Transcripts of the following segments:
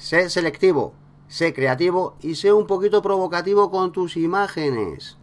Sé selectivo, sé creativo y sé un poquito provocativo con tus imágenes.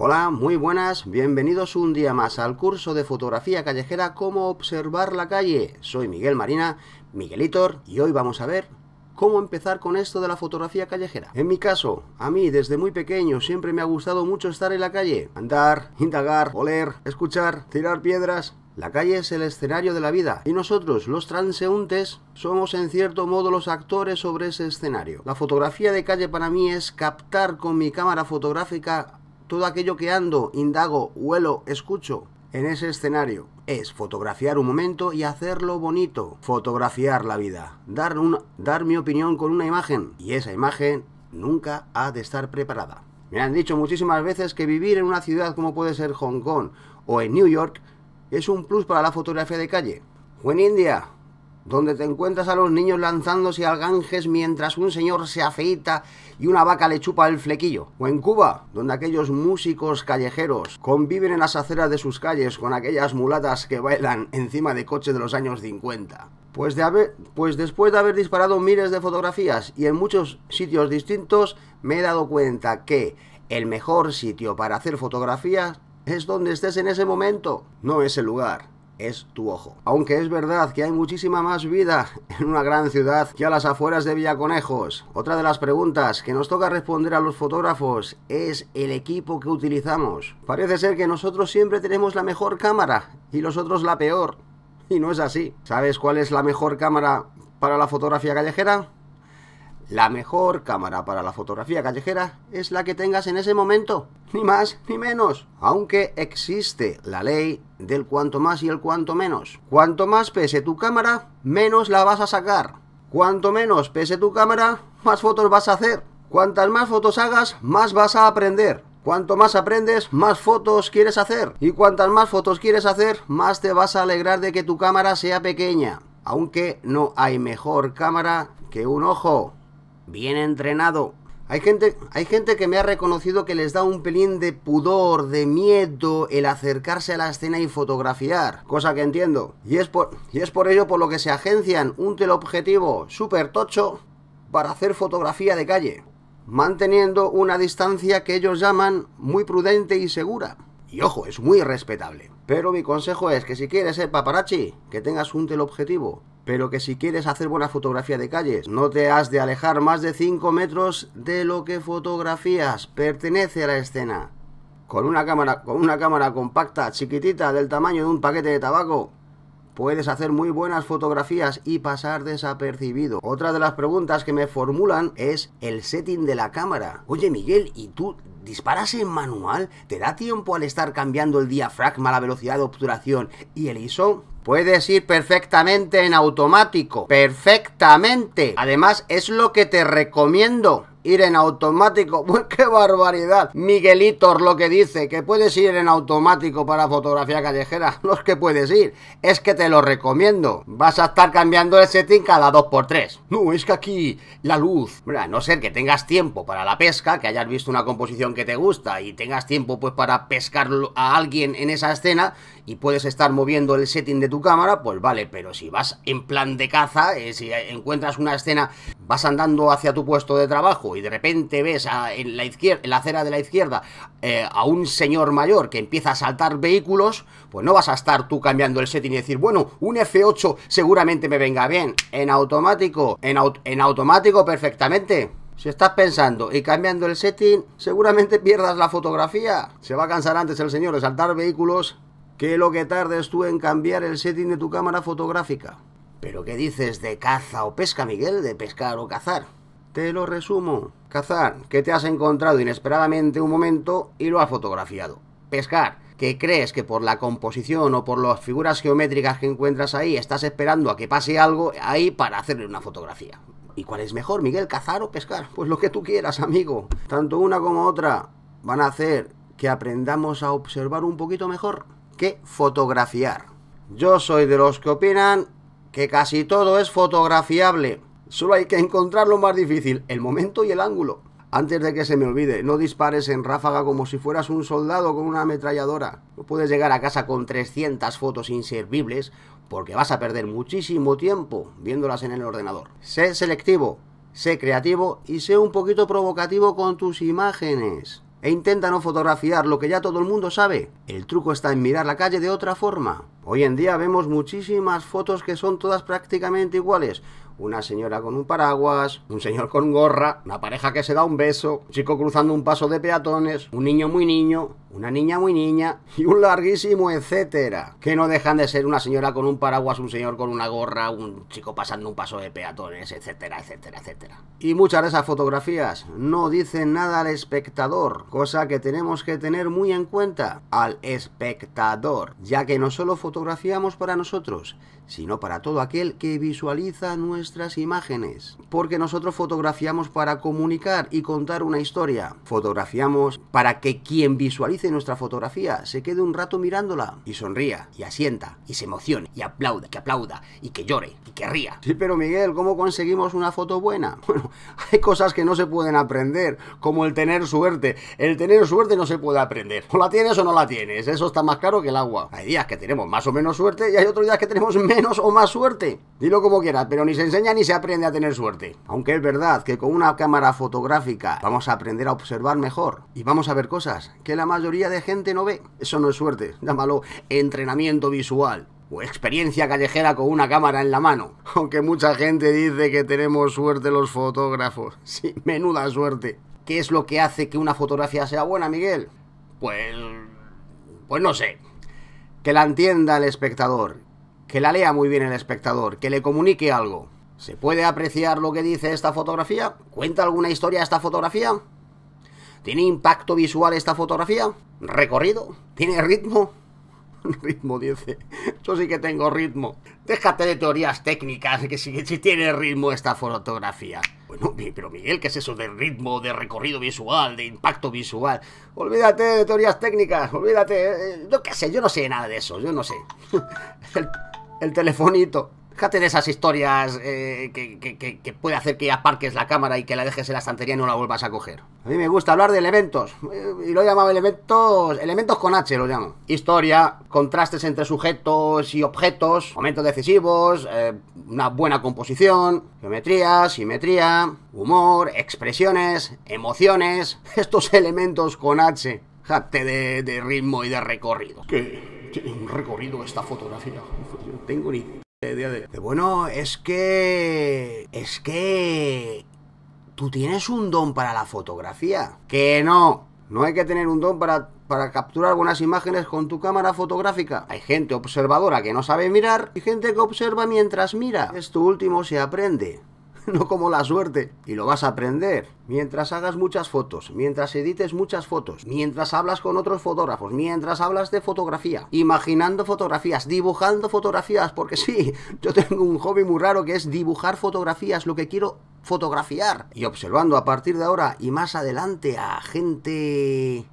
Hola, muy buenas, bienvenidos un día más al curso de fotografía callejera Cómo observar la calle. Soy Miguel Marina, Miguelitor, y hoy vamos a ver cómo empezar con esto de la fotografía callejera. En mi caso, a mí desde muy pequeño siempre me ha gustado mucho estar en la calle, andar, indagar, oler, escuchar, tirar piedras, la calle es el escenario de la vida y nosotros, los transeúntes, somos en cierto modo los actores sobre ese escenario. La fotografía de calle para mí es captar con mi cámara fotográfica todo aquello que ando, indago, huelo, escucho en ese escenario es fotografiar un momento y hacerlo bonito. Fotografiar la vida. Dar, un, dar mi opinión con una imagen. Y esa imagen nunca ha de estar preparada. Me han dicho muchísimas veces que vivir en una ciudad como puede ser Hong Kong o en New York es un plus para la fotografía de calle. O en India, donde te encuentras a los niños lanzándose al Ganges mientras un señor se afeita y una vaca le chupa el flequillo. O en Cuba, donde aquellos músicos callejeros conviven en las aceras de sus calles con aquellas mulatas que bailan encima de coches de los años 50. Pues, de haber, pues después de haber disparado miles de fotografías y en muchos sitios distintos, me he dado cuenta que el mejor sitio para hacer fotografías es donde estés en ese momento, no es el lugar es tu ojo. Aunque es verdad que hay muchísima más vida en una gran ciudad que a las afueras de Villaconejos. Otra de las preguntas que nos toca responder a los fotógrafos es el equipo que utilizamos. Parece ser que nosotros siempre tenemos la mejor cámara y los otros la peor. Y no es así. ¿Sabes cuál es la mejor cámara para la fotografía callejera? La mejor cámara para la fotografía callejera es la que tengas en ese momento, ni más ni menos, aunque existe la ley del cuanto más y el cuanto menos. Cuanto más pese tu cámara, menos la vas a sacar. Cuanto menos pese tu cámara, más fotos vas a hacer. Cuantas más fotos hagas, más vas a aprender. Cuanto más aprendes, más fotos quieres hacer. Y cuantas más fotos quieres hacer, más te vas a alegrar de que tu cámara sea pequeña. Aunque no hay mejor cámara que un ojo bien entrenado. Hay gente, hay gente que me ha reconocido que les da un pelín de pudor, de miedo el acercarse a la escena y fotografiar, cosa que entiendo. Y es por, y es por ello por lo que se agencian un teleobjetivo super tocho para hacer fotografía de calle, manteniendo una distancia que ellos llaman muy prudente y segura. Y ojo, es muy respetable. Pero mi consejo es que si quieres ser paparazzi, que tengas un teleobjetivo. Pero que si quieres hacer buena fotografía de calles, no te has de alejar más de 5 metros de lo que fotografías. Pertenece a la escena. Con una cámara, con una cámara compacta, chiquitita, del tamaño de un paquete de tabaco, puedes hacer muy buenas fotografías y pasar desapercibido. Otra de las preguntas que me formulan es el setting de la cámara. Oye Miguel, ¿y tú disparas en manual? ¿Te da tiempo al estar cambiando el diafragma, la velocidad de obturación y el ISO? Puedes ir perfectamente en automático. Perfectamente. Además, es lo que te recomiendo ir en automático. qué barbaridad. Miguelito lo que dice, que puedes ir en automático para fotografía callejera. Lo que puedes ir, es que te lo recomiendo. Vas a estar cambiando el setting cada 2x3. No, es que aquí la luz. a no ser que tengas tiempo para la pesca, que hayas visto una composición que te gusta y tengas tiempo pues para pescar a alguien en esa escena y puedes estar moviendo el setting de tu cámara, pues vale, pero si vas en plan de caza, eh, si encuentras una escena, vas andando hacia tu puesto de trabajo y de repente ves en, la izquierda, en la acera de la izquierda eh, a un señor mayor que empieza a saltar vehículos, pues no vas a estar tú cambiando el setting y decir, bueno, un F8 seguramente me venga bien, en automático, en, en automático perfectamente. Si estás pensando y cambiando el setting, seguramente pierdas la fotografía. Se va a cansar antes el señor de saltar vehículos que lo que tardes tú en cambiar el setting de tu cámara fotográfica. Pero ¿qué dices de caza o pesca, Miguel? ¿De pescar o cazar? Te lo resumo. Cazar, que te has encontrado inesperadamente un momento y lo has fotografiado. Pescar, que crees que por la composición o por las figuras geométricas que encuentras ahí estás esperando a que pase algo ahí para hacerle una fotografía. ¿Y cuál es mejor, Miguel, cazar o pescar? Pues lo que tú quieras, amigo. Tanto una como otra van a hacer que aprendamos a observar un poquito mejor que fotografiar. Yo soy de los que opinan que casi todo es fotografiable. Solo hay que encontrar lo más difícil, el momento y el ángulo. Antes de que se me olvide, no dispares en ráfaga como si fueras un soldado con una ametralladora. No puedes llegar a casa con 300 fotos inservibles porque vas a perder muchísimo tiempo viéndolas en el ordenador. Sé selectivo, sé creativo y sé un poquito provocativo con tus imágenes e intenta no fotografiar lo que ya todo el mundo sabe. El truco está en mirar la calle de otra forma. Hoy en día vemos muchísimas fotos que son todas prácticamente iguales. Una señora con un paraguas, un señor con gorra, una pareja que se da un beso, un chico cruzando un paso de peatones, un niño muy niño, una niña muy niña y un larguísimo etcétera. Que no dejan de ser una señora con un paraguas, un señor con una gorra, un chico pasando un paso de peatones, etcétera, etcétera, etcétera. Y muchas de esas fotografías no dicen nada al espectador, cosa que tenemos que tener muy en cuenta al espectador, ya que no solo fotografías fotografiamos para nosotros, sino para todo aquel que visualiza nuestras imágenes. Porque nosotros fotografiamos para comunicar y contar una historia. Fotografiamos para que quien visualice nuestra fotografía se quede un rato mirándola y sonría y asienta y se emocione y aplaude que aplauda y que llore y que ría. Sí, pero Miguel, ¿cómo conseguimos una foto buena? Bueno, hay cosas que no se pueden aprender, como el tener suerte. El tener suerte no se puede aprender. O la tienes o no la tienes, eso está más caro que el agua. Hay días que tenemos más o menos suerte y hay otros días que tenemos menos o más suerte. Dilo como quieras, pero ni se enseña ni se aprende a tener suerte. Aunque es verdad que con una cámara fotográfica vamos a aprender a observar mejor y vamos a ver cosas que la mayoría de gente no ve. Eso no es suerte, llámalo entrenamiento visual o experiencia callejera con una cámara en la mano. Aunque mucha gente dice que tenemos suerte los fotógrafos. Sí, menuda suerte. ¿Qué es lo que hace que una fotografía sea buena, Miguel? Pues... Pues no sé que la entienda el espectador, que la lea muy bien el espectador, que le comunique algo. ¿Se puede apreciar lo que dice esta fotografía? ¿Cuenta alguna historia esta fotografía? ¿Tiene impacto visual esta fotografía? ¿Recorrido? ¿Tiene ritmo? Ritmo, dice. Yo sí que tengo ritmo. Déjate de teorías técnicas, que si, tiene ritmo esta fotografía pero Miguel, ¿qué es eso de ritmo, de recorrido visual, de impacto visual? Olvídate de teorías técnicas, olvídate. Eh, eh, yo qué sé, yo no sé nada de eso, yo no sé. el telefonito. Jate de esas historias eh, que, puede hacer que aparques la cámara y que la dejes en la estantería y no la vuelvas a coger. A mí me gusta hablar de elementos. Eh, y lo he llamado elementos. Elementos con H lo llamo. Historia, contrastes entre sujetos y objetos, momentos decisivos, eh, una buena composición, geometría, simetría, humor, expresiones, emociones. Estos elementos con H. Jate de, ritmo y de recorrido. ¿Qué? Tiene un recorrido esta fotografía. No tengo ni de, bueno, es que... Es que... Tú tienes un don para la fotografía. Que no. No hay que tener un don para, para capturar buenas imágenes con tu cámara fotográfica. Hay gente observadora que no sabe mirar y gente que observa mientras mira. Esto último se aprende. no como la suerte. Y lo vas a aprender mientras hagas muchas fotos, mientras edites muchas fotos, mientras hablas con otros fotógrafos, mientras hablas de fotografía, imaginando fotografías, dibujando fotografías, porque sí, yo tengo un hobby muy raro que es dibujar fotografías, lo que quiero fotografiar. Y observando a partir de ahora y más adelante a gente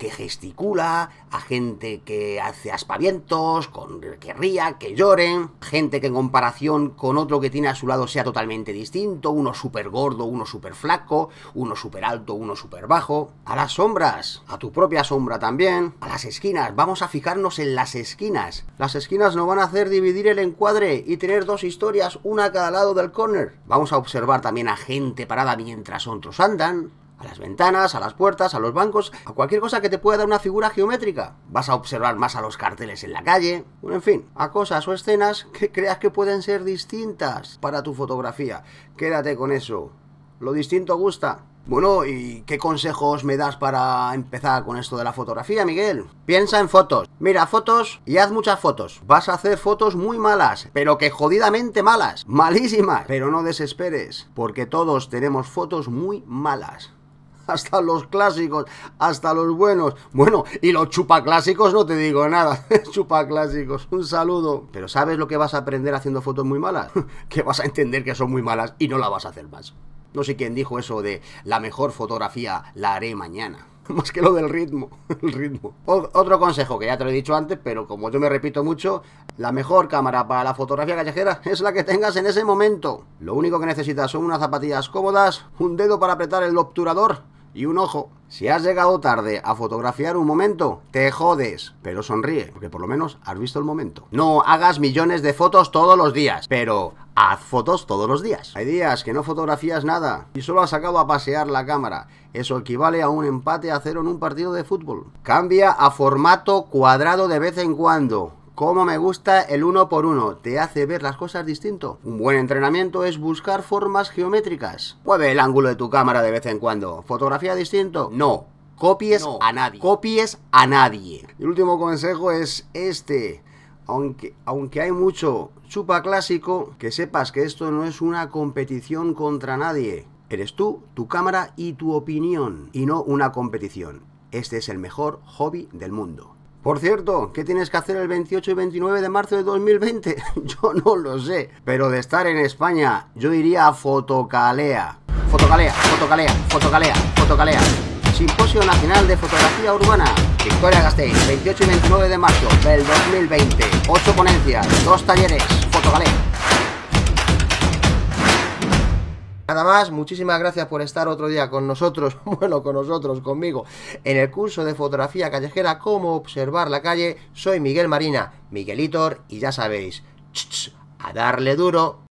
que gesticula, a gente que hace aspavientos, con, que ría, que lloren, gente que en comparación con otro que tiene a su lado sea totalmente distinto, uno súper gordo, uno súper flaco, uno súper alto, uno súper bajo, a las sombras, a tu propia sombra también, a las esquinas, vamos a fijarnos en las esquinas, las esquinas nos van a hacer dividir el encuadre y tener dos historias, una a cada lado del corner, vamos a observar también a gente parada mientras otros andan, a las ventanas, a las puertas, a los bancos, a cualquier cosa que te pueda dar una figura geométrica. Vas a observar más a los carteles en la calle, en fin, a cosas o escenas que creas que pueden ser distintas para tu fotografía. Quédate con eso. Lo distinto gusta. Bueno, ¿y qué consejos me das para empezar con esto de la fotografía, Miguel? Piensa en fotos. Mira, fotos y haz muchas fotos. Vas a hacer fotos muy malas, pero que jodidamente malas. Malísimas. Pero no desesperes, porque todos tenemos fotos muy malas hasta los clásicos, hasta los buenos. Bueno, y los chupaclásicos no te digo nada. chupaclásicos, un saludo. Pero ¿sabes lo que vas a aprender haciendo fotos muy malas? que vas a entender que son muy malas y no la vas a hacer más. No sé quién dijo eso de la mejor fotografía la haré mañana. Más que lo del ritmo, el ritmo. otro consejo que ya te lo he dicho antes, pero como yo me repito mucho, la mejor cámara para la fotografía callejera es la que tengas en ese momento. Lo único que necesitas son unas zapatillas cómodas, un dedo para apretar el obturador y un ojo, si has llegado tarde a fotografiar un momento, te jodes, pero sonríe, porque por lo menos has visto el momento. No hagas millones de fotos todos los días, pero haz fotos todos los días. Hay días que no fotografías nada y solo has sacado a pasear la cámara. Eso equivale a un empate a cero en un partido de fútbol. Cambia a formato cuadrado de vez en cuando como me gusta el uno por uno, te hace ver las cosas distinto. Un buen entrenamiento es buscar formas geométricas. Mueve el ángulo de tu cámara de vez en cuando. ¿Fotografía distinto? No. Copies a nadie. Copies a nadie. El último consejo es este. Aunque, aunque, hay mucho chupa clásico, que sepas que esto no es una competición contra nadie. Eres tú, tu cámara y tu opinión, y no una competición. Este es el mejor hobby del mundo. Por cierto, ¿qué tienes que hacer el 28 y 29 de marzo de 2020? Yo no lo sé. Pero de estar en España, yo iría a Fotocalea. Fotocalea, Fotocalea, Fotocalea, Fotocalea. Simposio Nacional de Fotografía Urbana. Victoria Gasteiz, 28 y 29 de marzo del 2020. 8 ponencias, 2 talleres. Fotocalea. Nada más, muchísimas gracias por estar otro día con nosotros, bueno, con nosotros, conmigo, en el curso de fotografía callejera, cómo observar la calle. Soy Miguel Marina, Miguelitor, y ya sabéis, a darle duro.